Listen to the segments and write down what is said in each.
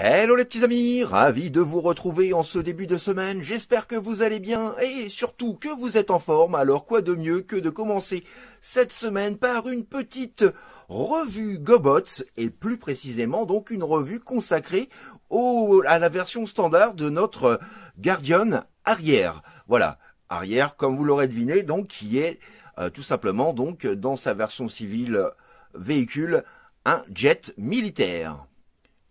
Hello les petits amis, ravi de vous retrouver en ce début de semaine, j'espère que vous allez bien et surtout que vous êtes en forme, alors quoi de mieux que de commencer cette semaine par une petite revue Gobots et plus précisément donc une revue consacrée à la version standard de notre Guardian arrière. Voilà, arrière comme vous l'aurez deviné donc qui est euh, tout simplement donc dans sa version civile véhicule un jet militaire.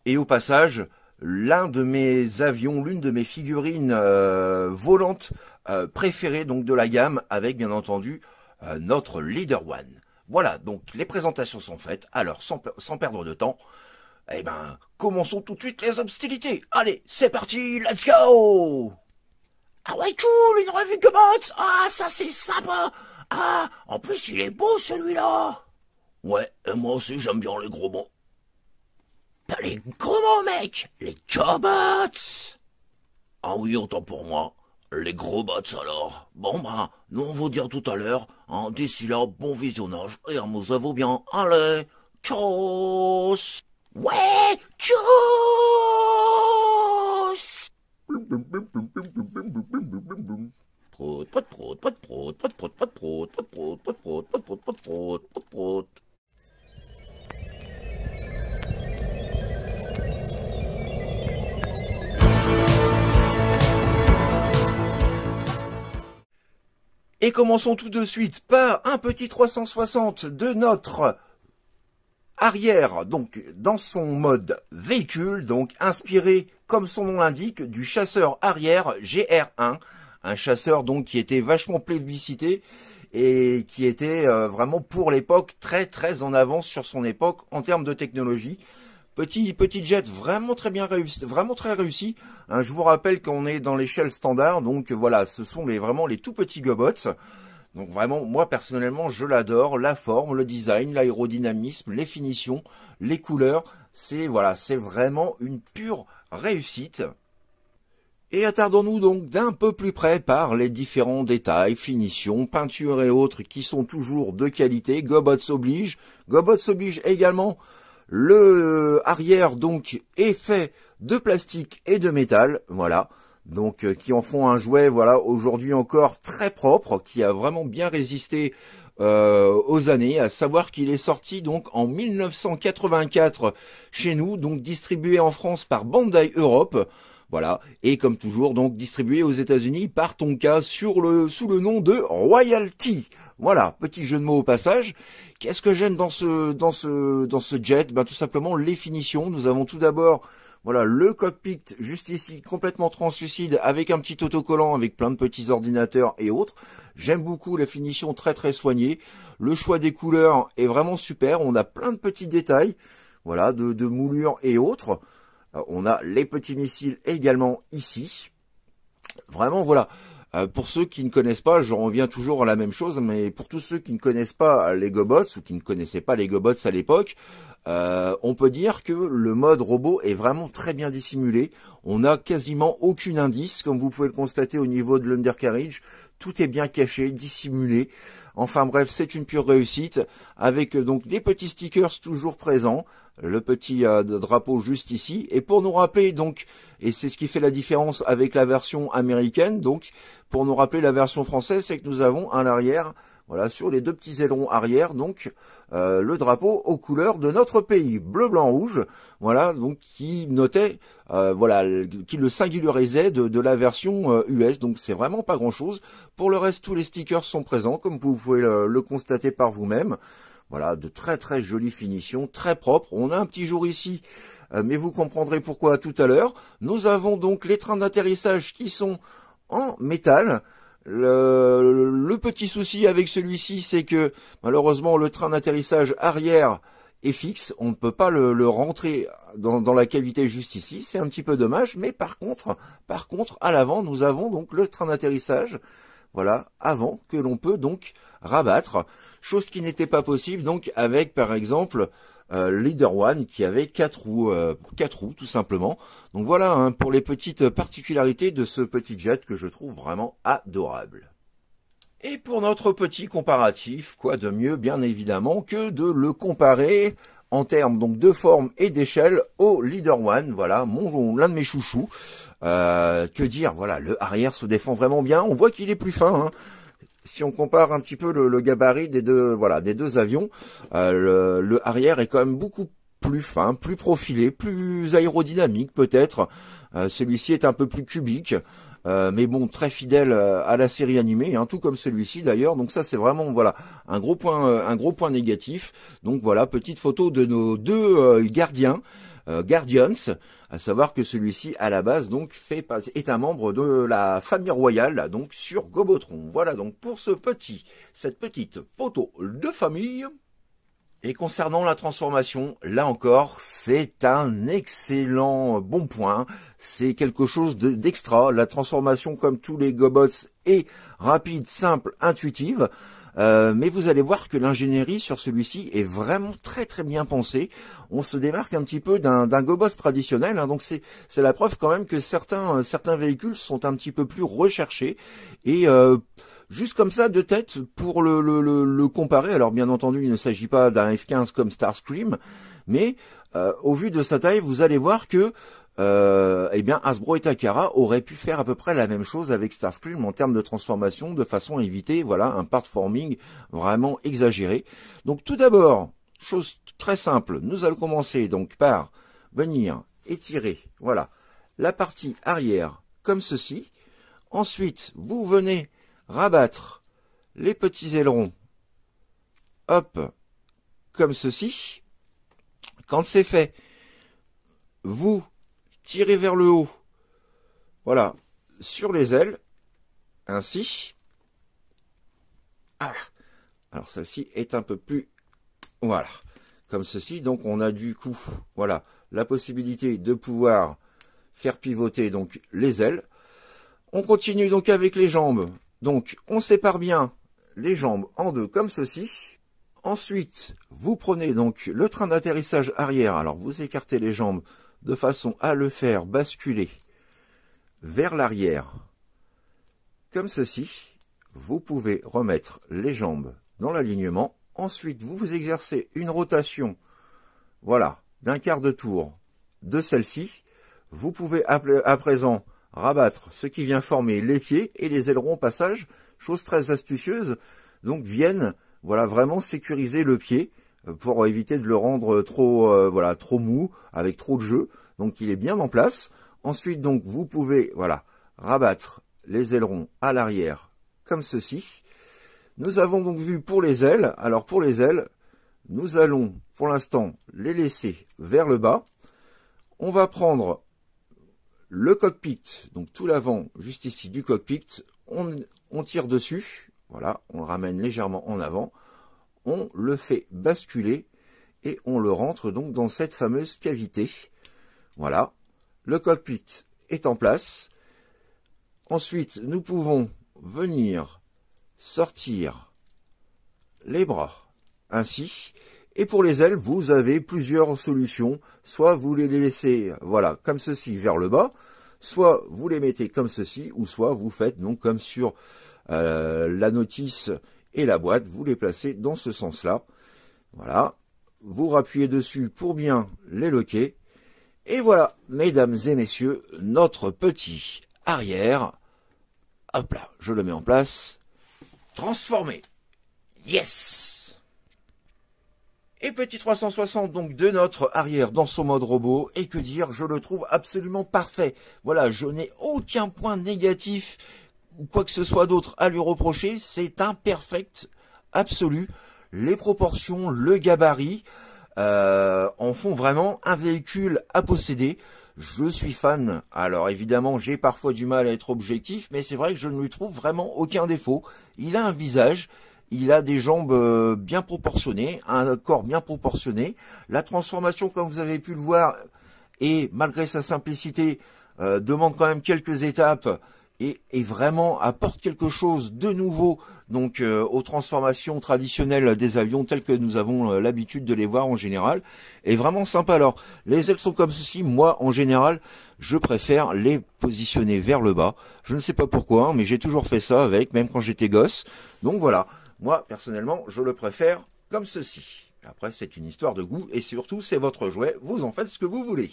Et au passage, l'un de mes avions, l'une de mes figurines euh, volantes euh, préférées donc de la gamme, avec bien entendu euh, notre Leader One. Voilà, donc les présentations sont faites. Alors sans, perdre de temps, eh ben commençons tout de suite les hostilités. Allez, c'est parti, let's go Ah ouais cool, une revue Gobots Ah ça c'est sympa Ah en plus il est beau celui-là Ouais, et moi aussi j'aime bien les gros mots. Pas les gros mec Les cobots Ah oui, autant pour moi. Les gros bots alors. Bon ben, nous on vous dire tout à l'heure. En D'ici là, bon visionnage et amusez-vous bien. Allez, ciao. Ouais, ciao. prout, prout, prout, prout, prout, prout, prout, prout, Et commençons tout de suite par un petit 360 de notre arrière, donc dans son mode véhicule, donc inspiré, comme son nom l'indique, du chasseur arrière GR1, un chasseur donc qui était vachement plébiscité et qui était euh, vraiment pour l'époque très très en avance sur son époque en termes de technologie. Petit, petit jet vraiment très bien réussi, vraiment très réussi. Hein, je vous rappelle qu'on est dans l'échelle standard, donc euh, voilà, ce sont les, vraiment les tout petits gobots. Donc vraiment, moi personnellement, je l'adore, la forme, le design, l'aérodynamisme, les finitions, les couleurs, c'est voilà, c'est vraiment une pure réussite. Et attardons-nous donc d'un peu plus près par les différents détails, finitions, peintures et autres qui sont toujours de qualité. Gobots oblige. Gobots oblige également le euh, arrière donc est fait de plastique et de métal, voilà. Donc euh, qui en font un jouet, voilà, aujourd'hui encore très propre, qui a vraiment bien résisté euh, aux années, à savoir qu'il est sorti donc en 1984 chez nous, donc distribué en France par Bandai Europe. Voilà, et comme toujours donc distribué aux États-Unis par Tonka sur le sous le nom de Royalty. Voilà, petit jeu de mots au passage. Qu'est-ce que j'aime dans ce dans ce dans ce jet Ben tout simplement les finitions. Nous avons tout d'abord voilà le cockpit juste ici complètement translucide avec un petit autocollant avec plein de petits ordinateurs et autres. J'aime beaucoup les finitions très très soignées, Le choix des couleurs est vraiment super. On a plein de petits détails, voilà, de, de moulures et autres. Euh, on a les petits missiles également ici. Vraiment voilà. Euh, pour ceux qui ne connaissent pas, je reviens toujours à la même chose, mais pour tous ceux qui ne connaissent pas les GoBots ou qui ne connaissaient pas les GoBots à l'époque, euh, on peut dire que le mode robot est vraiment très bien dissimulé. On n'a quasiment aucune indice, comme vous pouvez le constater au niveau de l'undercarriage. Tout est bien caché, dissimulé. Enfin bref, c'est une pure réussite avec euh, donc des petits stickers toujours présents, le petit euh, drapeau juste ici. Et pour nous rappeler donc, et c'est ce qui fait la différence avec la version américaine, donc pour nous rappeler la version française, c'est que nous avons à l'arrière voilà, sur les deux petits ailerons arrière, donc euh, le drapeau aux couleurs de notre pays, bleu, blanc, rouge. Voilà, donc qui notait, euh, voilà, qui le singularisait de, la version US. Euh, donc c'est vraiment pas grand chose. Pour le reste, tous les stickers sont présents, comme vous pouvez le, le constater par vous-même. Voilà, de très très jolies finitions, très propres. On a un petit jour ici mais vous comprendrez pourquoi tout à l'heure. Nous avons donc les trains d'atterrissage qui sont en métal. Le, le petit souci avec celui-ci, c'est que malheureusement le train d'atterrissage arrière est fixe, on ne peut pas le, rentrer dans, dans, la cavité juste ici, c'est un petit peu dommage, mais par contre, par contre, à l'avant, nous avons donc le train d'atterrissage, voilà, avant que l'on peut donc rabattre chose qui n'était pas possible donc avec par exemple euh, Leader One qui avait quatre roues, euh, quatre roues tout simplement. Donc voilà hein, pour les petites particularités de ce petit jet que je trouve vraiment adorable. Et pour notre petit comparatif, quoi de mieux bien évidemment que de le comparer en termes donc de forme et d'échelle au Leader One, voilà, mon l'un de mes chouchous. Euh, que dire, voilà, le arrière se défend vraiment bien, on voit qu'il est plus fin, hein si on compare un petit peu le, gabarit des deux, voilà, des deux avions, euh, le, arrière est quand même beaucoup plus fin, plus profilé, plus aérodynamique peut-être. Euh, celui-ci est un peu plus cubique, euh, mais bon, très fidèle à la série animée, hein, tout comme celui-ci d'ailleurs. Donc ça, c'est vraiment voilà un gros point, un gros point négatif. Donc voilà, petite photo de nos deux gardiens. Euh, Guardians, à savoir que celui-ci à la base donc fait est un membre de la famille royale donc sur Gobotron. Voilà donc pour ce petit cette petite photo de famille. Et concernant la transformation, là encore, c'est un excellent bon point. C'est quelque chose d'extra. La transformation, comme tous les gobots, est rapide, simple, intuitive. Euh, mais vous allez voir que l'ingénierie sur celui-ci est vraiment très très bien pensée. On se démarque un petit peu d'un gobos traditionnel, hein. donc c'est la preuve quand même que certains, euh, certains véhicules sont un petit peu plus recherchés. Et euh, juste comme ça de tête pour le, le, comparer. Alors bien entendu, il ne s'agit pas d'un F-15 comme Starscream, mais au vu de sa taille, vous allez voir que euh, eh bien Hasbro et Takara auraient pu faire à peu près la même chose avec Starscream en termes de transformation, de façon à éviter voilà un part-forming vraiment exagéré. Donc tout d'abord, chose très simple, nous allons commencer donc par venir étirer voilà la partie arrière comme ceci. Ensuite, vous venez rabattre les petits ailerons, hop, comme ceci. Quand c'est fait, vous tirer vers le haut. Voilà, sur les ailes, ainsi. Ah. Alors celle-ci est un peu plus, voilà, comme ceci. Donc on a du coup, voilà, la possibilité de pouvoir faire pivoter donc les ailes. On continue donc avec les jambes. Donc on sépare bien les jambes en deux comme ceci. Ensuite, vous prenez donc le train d'atterrissage arrière. Alors vous écartez les jambes de façon à le faire basculer vers l'arrière. Comme ceci, vous pouvez remettre les jambes dans l'alignement. Ensuite, vous vous exercez une rotation, voilà, d'un quart de tour de celle-ci. Vous pouvez à présent rabattre ce qui vient former les pieds et les ailerons au passage, chose très astucieuse, donc viennent voilà, vraiment sécuriser le pied euh, pour éviter de le rendre trop euh, voilà trop mou avec trop de jeu. Donc il est bien en place. Ensuite donc vous pouvez voilà rabattre les ailerons à l'arrière comme ceci. Nous avons donc vu pour les ailes. Alors pour les ailes, nous allons pour l'instant les laisser vers le bas. On va prendre le cockpit, donc tout l'avant juste ici du cockpit. On, on tire dessus. Voilà, on le ramène légèrement en avant on le fait basculer et on le rentre donc dans cette fameuse cavité. Voilà, le cockpit est en place. Ensuite, nous pouvons venir sortir les bras ainsi. Et pour les ailes, vous avez plusieurs solutions. Soit vous les laissez, voilà, comme ceci vers le bas, soit vous les mettez comme ceci, ou soit vous faites donc comme sur euh, la notice et la boîte, vous les placez dans ce sens-là. Voilà, vous rappuyez dessus pour bien les loquer. Et voilà, mesdames et messieurs, notre petit arrière. Hop là, je le mets en place. Transformé. Yes Et petit 360 donc de notre arrière dans son mode robot. Et que dire, je le trouve absolument parfait. Voilà, je n'ai aucun point négatif ou quoi que ce soit d'autre à lui reprocher, c'est un absolu. Les proportions, le gabarit euh, en font vraiment un véhicule à posséder. Je suis fan. Alors évidemment, j'ai parfois du mal à être objectif, mais c'est vrai que je ne lui trouve vraiment aucun défaut. Il a un visage, il a des jambes euh, bien proportionnées, un corps bien proportionné. La transformation, comme vous avez pu le voir, et malgré sa simplicité, euh, demande quand même quelques étapes et, vraiment apporte quelque chose de nouveau donc euh, aux transformations traditionnelles des avions telles que nous avons euh, l'habitude de les voir en général Et vraiment sympa. Alors les ailes sont comme ceci, moi en général je préfère les positionner vers le bas. Je ne sais pas pourquoi, hein, mais j'ai toujours fait ça avec, même quand j'étais gosse. Donc voilà, moi personnellement je le préfère comme ceci. Après c'est une histoire de goût et surtout c'est votre jouet, vous en faites ce que vous voulez.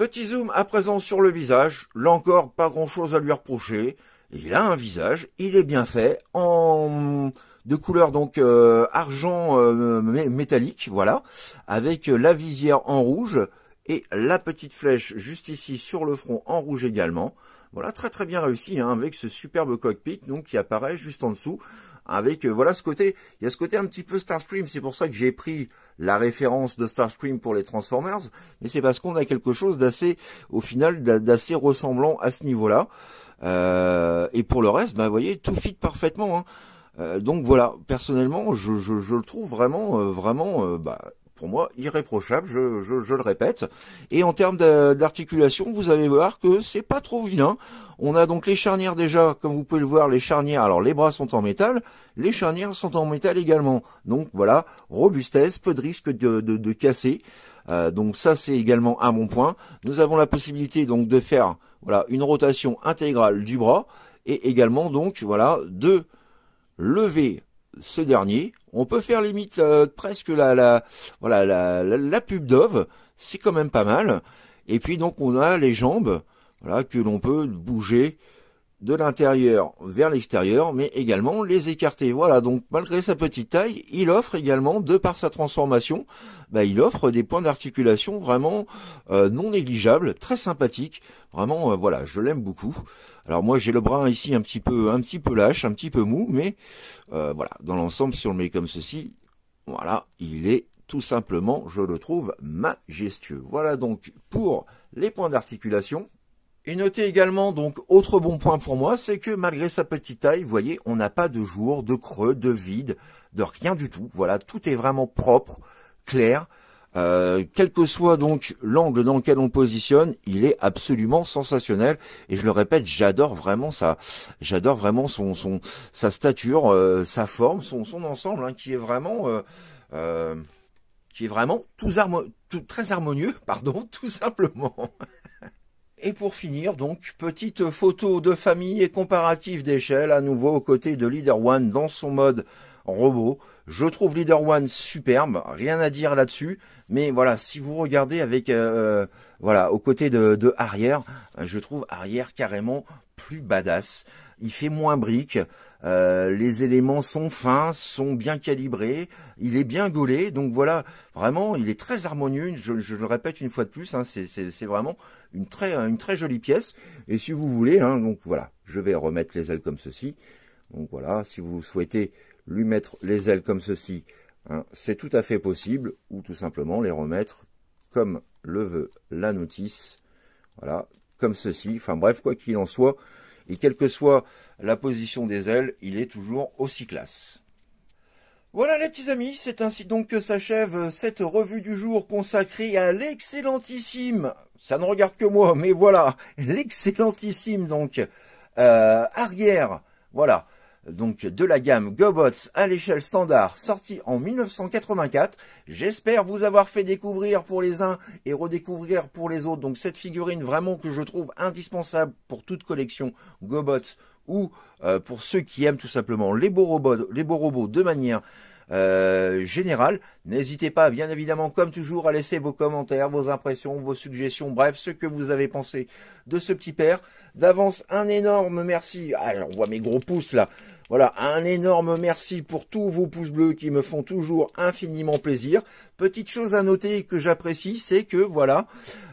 Petit zoom à présent sur le visage. Là encore, pas grand chose à lui reprocher. Il a un visage, il est bien fait, en de couleur donc euh, argent euh, métallique, voilà, avec la visière en rouge et la petite flèche juste ici sur le front en rouge également. Voilà, très très bien réussi hein, avec ce superbe cockpit donc qui apparaît juste en dessous avec euh, voilà ce côté, il y a ce côté un petit peu Starscream, c'est pour ça que j'ai pris la référence de Starscream pour les Transformers, mais c'est parce qu'on a quelque chose d'assez, au final, d'assez ressemblant à ce niveau-là. Euh, et pour le reste, bah, vous voyez, tout fit parfaitement. Hein. Euh, donc voilà, personnellement, je, je, le trouve vraiment, vraiment bah, pour moi irréprochable, je, le répète. Et en termes d'articulation, vous allez voir que c'est pas trop vilain. On a donc les charnières déjà, comme vous pouvez le voir, les charnières, alors les bras sont en métal, les charnières sont en métal également. Donc voilà, robustesse, peu de risque de, casser. Euh, donc ça c'est également un bon point. Nous avons la possibilité donc de faire voilà une rotation intégrale du bras et également donc voilà de lever ce dernier. On peut faire limite euh, presque la, la, voilà, la, pub Dove, c'est quand même pas mal. Et puis donc on a les jambes, voilà, que l'on peut bouger de l'intérieur vers l'extérieur, mais également les écarter. Voilà, donc malgré sa petite taille, il offre également, de par sa transformation, bah, il offre des points d'articulation vraiment euh, non négligeables, très sympathiques. Vraiment, euh, voilà, je l'aime beaucoup. Alors moi j'ai le bras ici un petit peu, un petit peu lâche, un petit peu mou, mais euh, voilà, dans l'ensemble, si on le met comme ceci, voilà, il est tout simplement, je le trouve majestueux. Voilà donc pour les points d'articulation. Et notez également, donc, autre bon point pour moi, c'est que malgré sa petite taille, vous voyez, on n'a pas de jour, de creux, de vide, de rien du tout. Voilà, tout est vraiment propre, clair. Euh, quel que soit donc l'angle dans lequel on positionne, il est absolument sensationnel. Et je le répète, j'adore vraiment ça. J'adore vraiment son, son, sa stature, euh, sa forme, son, son ensemble, hein, qui est vraiment, euh, qui est vraiment tout, tout très harmonieux, pardon, tout simplement. Et pour finir, donc, petite photo de famille et comparatif d'échelle, à nouveau aux côtés de Leader One dans son mode robot. Je trouve Leader One superbe, rien à dire là-dessus. Mais voilà, si vous regardez avec, euh, euh, voilà, aux côtés de, de, arrière, je trouve arrière carrément plus badass il fait moins brique, euh, les éléments sont fins, sont bien calibrés, il est bien gaulé, donc voilà, vraiment, il est très harmonieux, je, le répète une fois de plus, hein, c'est vraiment une très, jolie pièce, et si vous voulez, hein, donc voilà, je vais remettre les ailes comme ceci, donc voilà, si vous souhaitez lui mettre les ailes comme ceci, hein, c'est tout à fait possible, ou tout simplement les remettre comme le veut la notice, voilà, comme ceci, enfin bref, quoi qu'il en soit, et quelle que soit la position des ailes, il est toujours aussi classe. Voilà les petits amis, c'est ainsi donc que s'achève euh, cette revue du jour consacrée à l'excellentissime, ça ne regarde que moi, mais voilà, l'excellentissime donc, euh, arrière, voilà, donc de la gamme GoBots à l'échelle standard, sortie en 1984. J'espère vous avoir fait découvrir pour les uns et redécouvrir pour les autres. Donc cette figurine vraiment que je trouve indispensable pour toute collection GoBots ou euh, pour ceux qui aiment tout simplement les beaux robots, les beaux robots de manière euh, Général, N'hésitez pas, bien évidemment, comme toujours, à laisser vos commentaires, vos impressions, vos suggestions, bref, ce que vous avez pensé de ce petit père. D'avance, un énorme merci. Ah, on voit mes gros pouces là. Voilà, un énorme merci pour tous vos pouces bleus qui me font toujours infiniment plaisir. Petite chose à noter que j'apprécie, c'est que voilà,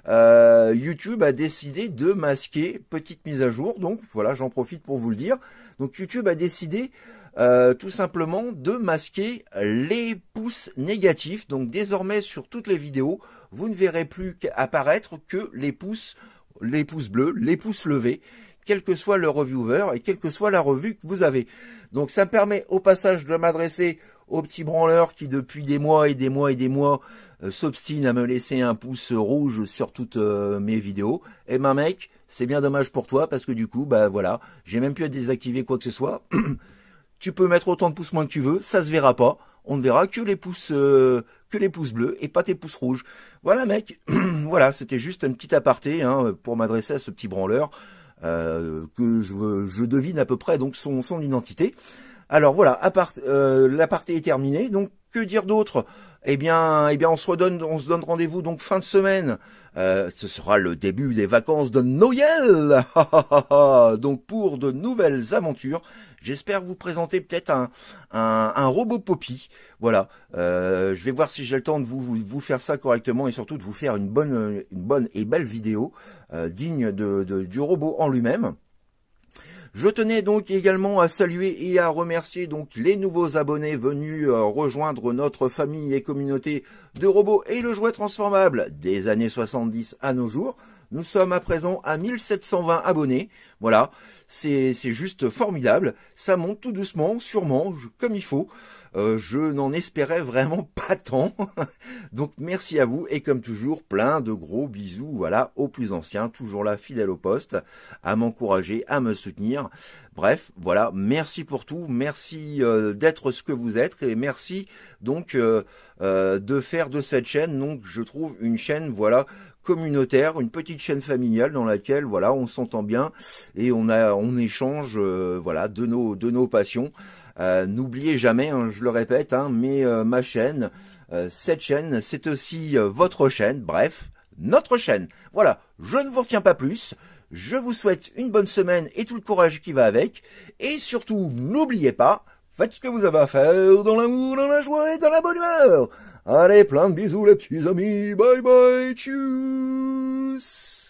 euh, YouTube a décidé de masquer, petite mise à jour, donc voilà, j'en profite pour vous le dire. Donc YouTube a décidé euh, tout simplement de masquer les pouces négatifs. Donc désormais sur toutes les vidéos, vous ne verrez plus apparaître que les pouces, les pouces bleus, les pouces levés quel que soit le reviewer et quelle que soit la revue que vous avez. Donc ça me permet au passage de m'adresser aux petits branleurs qui depuis des mois et des mois et des mois euh, s'obstinent à me laisser un pouce rouge sur toutes euh, mes vidéos. Et eh ben mec, c'est bien dommage pour toi parce que du coup, bah voilà, j'ai même pu désactiver quoi que ce soit. Tu peux mettre autant de pouces moins que tu veux, ça se verra pas. On ne verra que les pouces euh, que les pouces bleus et pas tes pouces rouges. Voilà mec, voilà, c'était juste un petit aparté hein, pour m'adresser à ce petit branleur euh, que je, je, devine à peu près donc son, son identité. Alors voilà, euh, l'aparté est terminé. Donc que dire d'autre eh bien, eh bien, on se redonne, on se donne rendez-vous donc fin de semaine. Euh, ce sera le début des vacances de Noël. donc pour de nouvelles aventures, j'espère vous présenter peut-être un, un, robot Poppy. Voilà, euh, je vais voir si j'ai le temps de vous, vous, faire ça correctement et surtout de vous faire une bonne, une bonne et belle vidéo euh, digne de, du robot en lui-même. Je tenais donc également à saluer et à remercier donc les nouveaux abonnés venus euh, rejoindre notre famille et communauté de robots et le jouet transformable des années 70 à nos jours. Nous sommes à présent à 1720 abonnés. Voilà, c'est juste formidable. Ça monte tout doucement, sûrement, comme il faut. Euh, je n'en espérais vraiment pas tant. Donc merci à vous et comme toujours, plein de gros bisous voilà, aux plus anciens, toujours là, fidèle au poste, à m'encourager, à me soutenir. Bref, voilà, merci pour tout, merci euh, d'être ce que vous êtes et merci donc euh, de faire de cette chaîne, donc je trouve une chaîne, voilà, communautaire, une petite chaîne familiale dans laquelle voilà, on s'entend bien et on a on échange voilà de nos de nos passions. Euh, n'oubliez jamais, hein, je le répète, hein, mais euh, ma chaîne, euh, cette chaîne, c'est aussi votre chaîne, bref, notre chaîne. Voilà, je ne vous retiens pas plus. Je vous souhaite une bonne semaine et tout le courage qui va avec. Et surtout, n'oubliez pas, faites ce que vous avez à faire dans l'amour, dans la joie et dans la bonne humeur. Allez, plein de bisous les petits amis. Bye bye, tchuss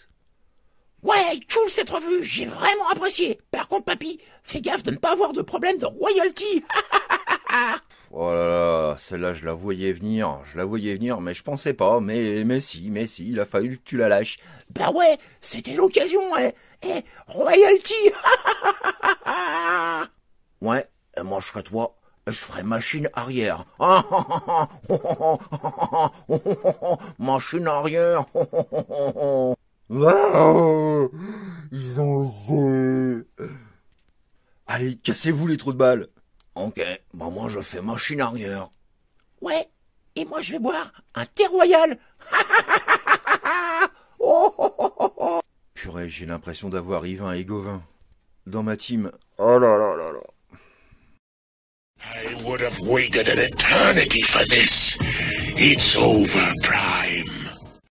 Ouais, cool cette revue, j'ai vraiment apprécié. Par contre, papy, fais gaffe de ne pas avoir de problème de royalty. oh là là, celle-là, je la voyais venir, je la voyais venir, mais je pensais pas, mais, mais si, mais si, il a fallu que tu la lâches. Bah ouais, c'était l'occasion, ouais eh, royalty. ouais, moi je serais toi, je ferais machine arrière. machine arrière. Cassez-vous les trous de balles. Ok, bon, moi je fais machine arrière. Ouais, et moi je vais boire un thé royal. oh, oh, oh, Purée, j'ai l'impression d'avoir Yvain et Gauvin. Dans ma team. Oh là là là là. I would have waited an eternity for this. It's over, Pride.